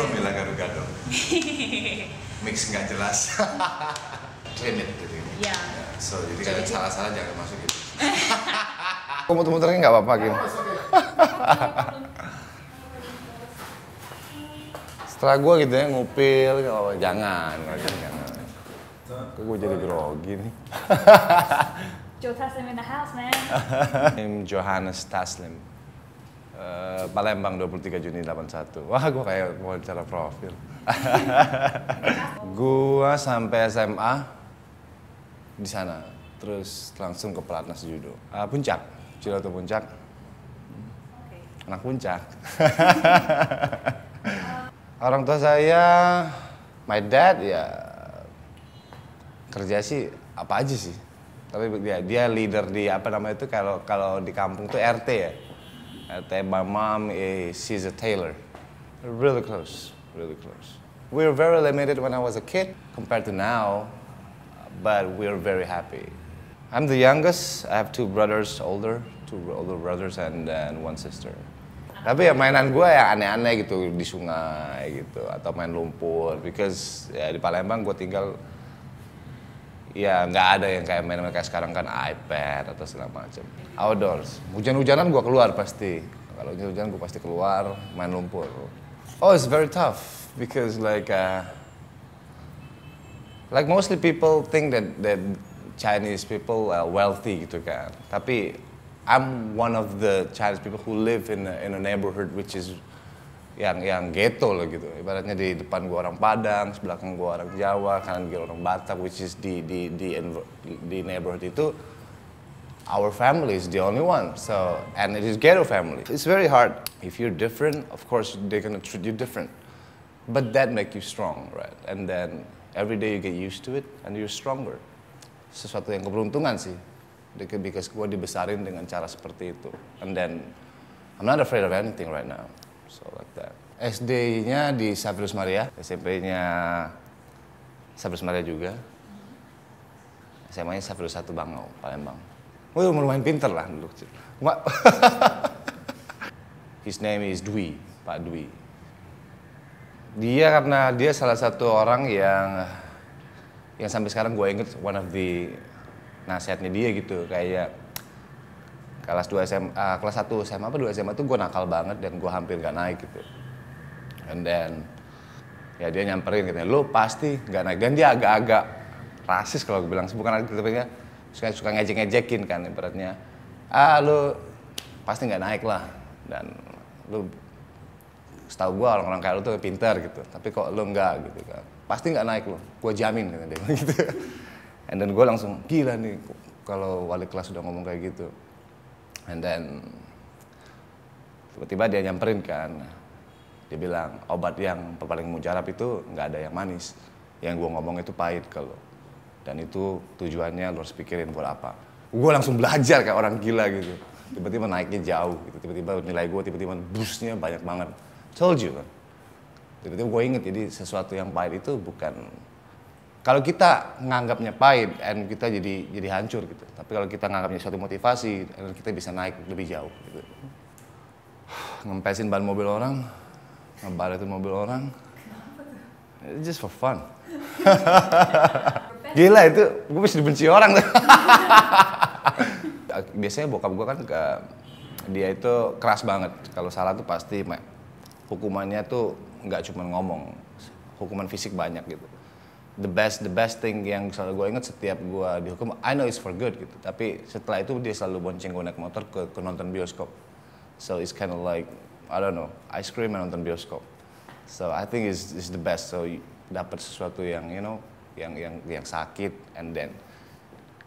gado mila gado-gado mix nggak jelas claim it gitu ya yeah. so jadi kalau gitu. salah-salah jangan masuk gitu kamu muter-muternya nggak apa-apa gitu setelah gue gitu ya ngupil kalau jangan kalau gitu jangan kok gue jadi grogi nih Joe Taslim in the house man I'm Johannes Taslim Eh, Palembang 23 Juni 81. Wah, gue kayak mau wawancara profil. gua sampai SMA di sana, terus langsung ke pelatnas judo. Uh, puncak, Ciloto Puncak. Okay. Anak puncak. Orang tua saya, my dad ya kerja sih apa aja sih. Tapi dia, dia leader di apa namanya itu kalau kalau di kampung tuh RT ya that my mom is, she's a tailor. Really close, really close. We were very limited when I was a kid compared to now, but we're very happy. I'm the youngest. I have two brothers older, two older brothers and, and one sister. Tapi ya mainan gue ya aneh-aneh gitu di sungai gitu atau main lumpur because ya di Palembang gue tinggal ya nggak ada yang kayak main-main kayak sekarang kan iPad atau segala macam. Outdoors, hujan-hujanan gue keluar pasti. Kalau hujan-hujan gue pasti keluar main lumpur. Oh, it's very tough because like uh, like mostly people think that that Chinese people are wealthy gitu kan. Tapi I'm one of the Chinese people who live in a, in a neighborhood which is yang yang ghetto loh gitu. Ibaratnya di depan gua orang Padang, sebelah sebelakang gua orang Jawa, kanan kiri orang Batak, which is di di di di neighborhood itu our family is the only one. So and it is ghetto family. It's very hard. If you're different, of course they're gonna treat you different, but that make you strong, right? And then every day you get used to it and you're stronger. Sesuatu yang keberuntungan sih, because gua dibesarin dengan cara seperti itu. And then I'm not afraid of anything right now. So like that. SD-nya di Sabrus Maria, SMP-nya Sabrus Maria juga. SMA-nya Sabrus satu Bangau, Palembang. Wah, oh, iya, lumayan pinter lah dulu. His name is Dwi, Pak Dwi. Dia karena dia salah satu orang yang yang sampai sekarang gue inget one of the nasihatnya dia gitu kayak kelas 2 SMA, kelas 1 SMA apa 2 SMA tuh gue nakal banget dan gue hampir gak naik gitu and then ya dia nyamperin katanya lo pasti nggak naik dan dia agak-agak rasis kalau gue bilang bukan tapi suka suka ngejek-ngejekin kan ibaratnya ah lo pasti nggak naik lah dan lo setahu gue orang-orang kayak lo tuh pintar gitu tapi kok lo nggak gitu kan pasti nggak naik lo gue jamin kata dia gitu and gue langsung gila nih kalau wali kelas udah ngomong kayak gitu and then tiba-tiba dia nyamperin kan dia bilang obat yang paling mujarab itu nggak ada yang manis yang gue ngomong itu pahit kalau dan itu tujuannya lo harus pikirin buat apa gue langsung belajar kayak orang gila gitu tiba-tiba naiknya jauh gitu tiba-tiba nilai gue tiba-tiba busnya banyak banget told you kan? tiba-tiba gue inget jadi sesuatu yang pahit itu bukan kalau kita nganggapnya pahit and kita jadi jadi hancur gitu tapi kalau kita nganggapnya suatu motivasi kita bisa naik lebih jauh gitu ngempesin ban mobil orang Ngebalatin mobil orang It's just for fun gila itu gue bisa dibenci orang tuh biasanya bokap gue kan ke, dia itu keras banget kalau salah tuh pasti hukumannya tuh nggak cuma ngomong hukuman fisik banyak gitu the best the best thing yang selalu gue inget setiap gue dihukum I know it's for good gitu tapi setelah itu dia selalu bonceng gue naik motor ke, ke nonton bioskop so it's kind of like I don't know ice cream and nonton bioskop so I think it's, it's the best so dapat sesuatu yang you know yang yang yang sakit and then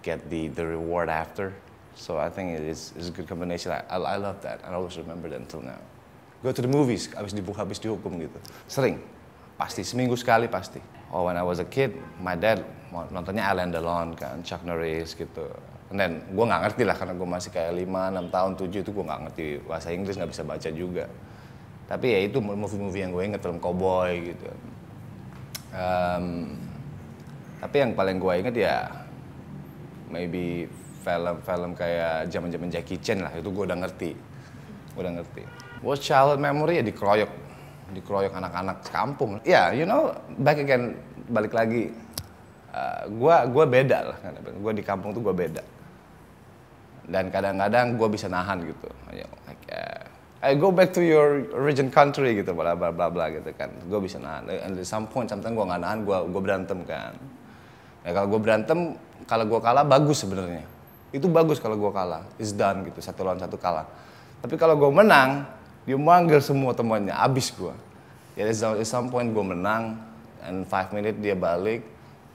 get the the reward after so I think it is is a good combination I, I, I love that I always remember that until now go to the movies Abis dibuka habis dihukum gitu sering pasti seminggu sekali pasti oh when I was a kid my dad nontonnya Alan Delon kan Chuck Norris gitu dan gue nggak ngerti lah karena gue masih kayak 5, 6 tahun, 7 itu gue nggak ngerti bahasa Inggris nggak bisa baca juga tapi ya itu movie-movie yang gue inget film cowboy gitu um, tapi yang paling gue inget ya maybe film-film kayak zaman-zaman Jackie Chan lah itu gue udah ngerti gue udah ngerti What childhood memory ya dikeroyok dikeroyok anak-anak kampung ya yeah, you know back again balik lagi uh, eh, gue beda lah gue di kampung tuh gue beda dan kadang-kadang gue bisa nahan gitu like, uh, I go back to your origin country gitu bla bla bla bla gitu kan gue bisa nahan and at some point sometimes gue nggak nahan gue gue berantem kan ya kalau gue berantem kalau gue kalah bagus sebenarnya itu bagus kalau gue kalah is done gitu satu lawan satu kalah tapi kalau gue menang dia manggil semua temannya abis gue ya at some point gue menang and five minute dia balik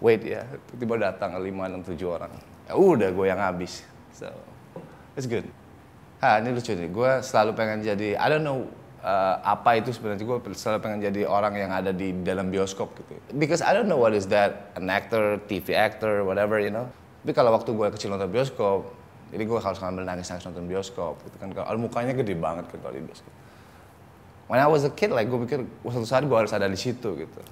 wait ya tiba datang lima enam tujuh orang ya udah gue yang abis so it's good. Ha, ini lucu nih. Gue selalu pengen jadi, I don't know uh, apa itu sebenarnya. Gue selalu pengen jadi orang yang ada di dalam bioskop gitu. Because I don't know what is that, an actor, TV actor, whatever, you know. Tapi kalau waktu gue kecil nonton bioskop, jadi gue harus ngambil nangis-nangis nonton bioskop gitu kan. Kalau mukanya gede banget kan kalau di bioskop. When I was a kid, like gue pikir suatu saat gue harus ada di situ gitu.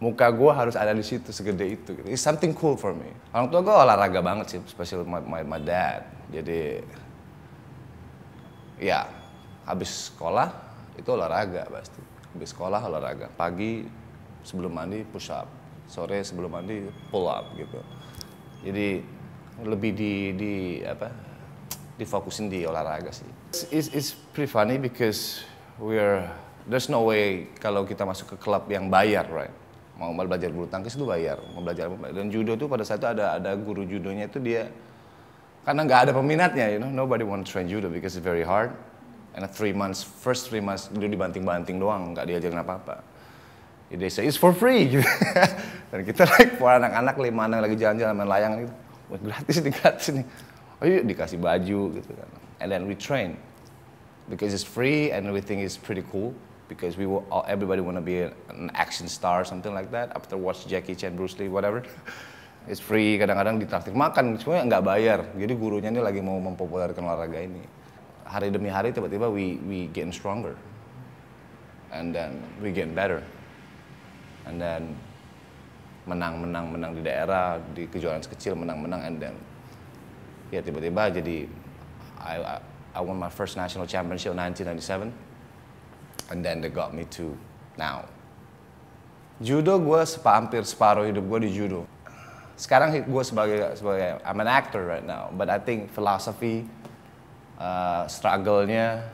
Muka gue harus ada di situ segede itu. Gitu. It's something cool for me. Orang tua gue olahraga banget sih, special my, my, my dad. Jadi ya habis sekolah itu olahraga pasti habis sekolah olahraga pagi sebelum mandi push up sore sebelum mandi pull up gitu jadi lebih di di apa difokusin di olahraga sih it's, it's pretty funny because we're there's no way kalau kita masuk ke klub yang bayar right mau belajar bulu tangkis itu bayar mau belajar dan judo itu pada saat itu ada ada guru judonya itu dia karena nggak ada peminatnya, you know, nobody want to train judo because it's very hard. And three months, first three months dia dibanting-banting doang, nggak diajarin apa-apa. Jadi saya, it's for free gitu. Dan kita like buat anak-anak lima anak lagi jalan-jalan main layang gitu, buat gratis nih gratis nih. Oh iya, dikasih baju gitu kan. And then we train because it's free and we think it's pretty cool because we will everybody wanna be an action star something like that after watch Jackie Chan, Bruce Lee, whatever. It's free, kadang-kadang ditraktir makan, semuanya nggak bayar. Jadi gurunya ini lagi mau mempopulerkan olahraga ini. Hari demi hari tiba-tiba we we get stronger. And then we get better. And then menang menang menang di daerah di kejuaraan sekecil menang menang and then ya tiba-tiba jadi I, I I won my first national championship 1997 and then they got me to now judo gue sepa hampir separuh hidup gue di judo sekarang gue sebagai sebagai I'm an actor right now, but I think philosophy, uh, struggle-nya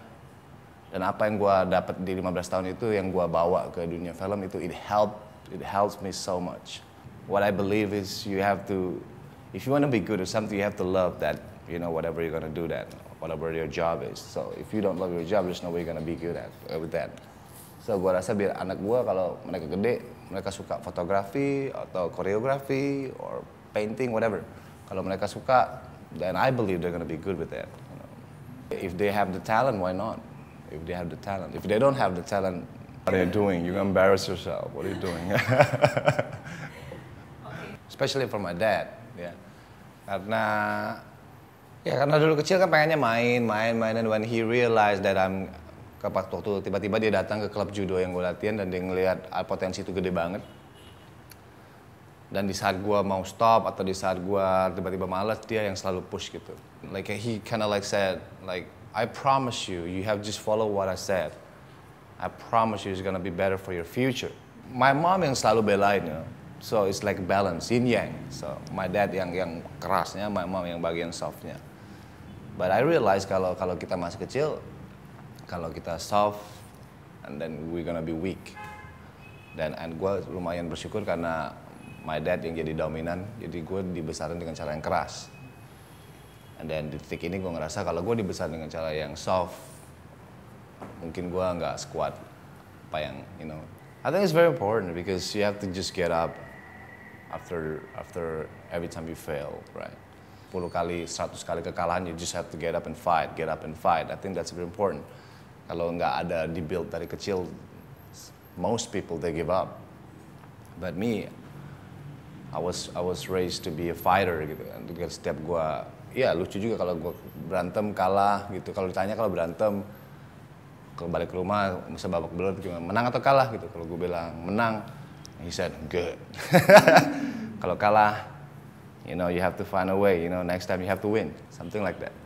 dan apa yang gue dapat di 15 tahun itu yang gue bawa ke dunia film itu it help it helps me so much. What I believe is you have to if you want to be good at something you have to love that you know whatever you're gonna do that whatever your job is. So if you don't love your job there's no way you're gonna be good at with that. So gue rasa biar anak gue kalau mereka gede mereka suka fotografi atau koreografi or painting whatever. Kalau mereka suka, then I believe they're gonna be good with that. You know. If they have the talent, why not? If they have the talent. If they don't have the talent, what are you doing? You embarrass yourself. What are you doing? Especially for my dad, ya. Yeah. Karena ya karena dulu kecil kan pengennya main, main, main, and when he realized that I'm Kapak waktu tiba-tiba dia datang ke klub judo yang gue latihan dan dia ngelihat ah, potensi itu gede banget. Dan di saat gue mau stop atau di saat gue tiba-tiba malas, dia yang selalu push gitu. Like he kind of like said, like I promise you, you have just follow what I said. I promise you it's gonna be better for your future. My mom yang selalu belain, you so it's like balance, yin yang. So my dad yang yang kerasnya, my mom yang bagian softnya. But I realize kalau kalau kita masih kecil, kalau kita soft and then we gonna be weak dan and gue lumayan bersyukur karena my dad yang jadi dominan jadi gue dibesarin dengan cara yang keras and then di titik ini gue ngerasa kalau gue dibesarin dengan cara yang soft mungkin gue nggak sekuat apa yang you know I think it's very important because you have to just get up after after every time you fail right 10 kali 100 kali kekalahan you just have to get up and fight get up and fight I think that's very important kalau nggak ada di build dari kecil, most people they give up. But me, I was I was raised to be a fighter gitu kan. Setiap gue, ya lucu juga kalau gue berantem kalah gitu. Kalau ditanya kalau berantem, kalau balik ke rumah masa babak belur cuma menang atau kalah gitu. Kalau gue bilang menang, he said good. kalau kalah, you know you have to find a way. You know next time you have to win, something like that.